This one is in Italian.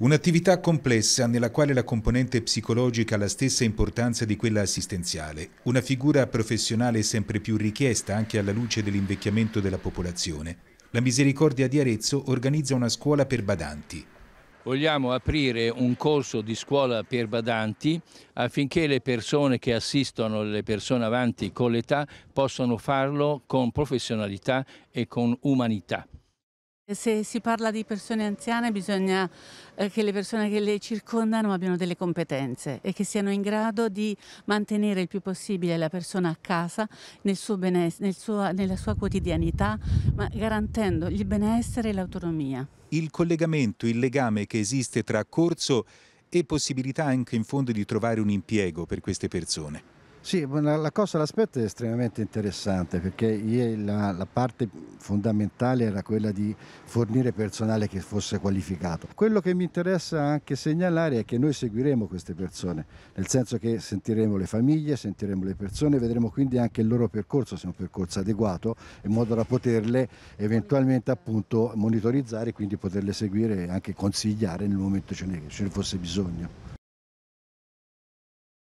Un'attività complessa nella quale la componente psicologica ha la stessa importanza di quella assistenziale, una figura professionale sempre più richiesta anche alla luce dell'invecchiamento della popolazione. La Misericordia di Arezzo organizza una scuola per badanti. Vogliamo aprire un corso di scuola per badanti affinché le persone che assistono le persone avanti con l'età possano farlo con professionalità e con umanità. Se si parla di persone anziane bisogna eh, che le persone che le circondano abbiano delle competenze e che siano in grado di mantenere il più possibile la persona a casa nel nel suo, nella sua quotidianità, ma garantendo il benessere e l'autonomia. Il collegamento, il legame che esiste tra corso e possibilità anche in fondo di trovare un impiego per queste persone. Sì, la, la cosa, l'aspetto è estremamente interessante perché la, la, parte fondamentale era quella di fornire personale che fosse qualificato. Quello che mi interessa anche segnalare è che noi seguiremo queste persone, nel senso che sentiremo le famiglie, sentiremo le persone, vedremo quindi anche il loro percorso, se è un percorso adeguato, in modo da poterle eventualmente appunto monitorizzare e quindi poterle seguire e anche consigliare nel momento ce ne, ce ne fosse bisogno.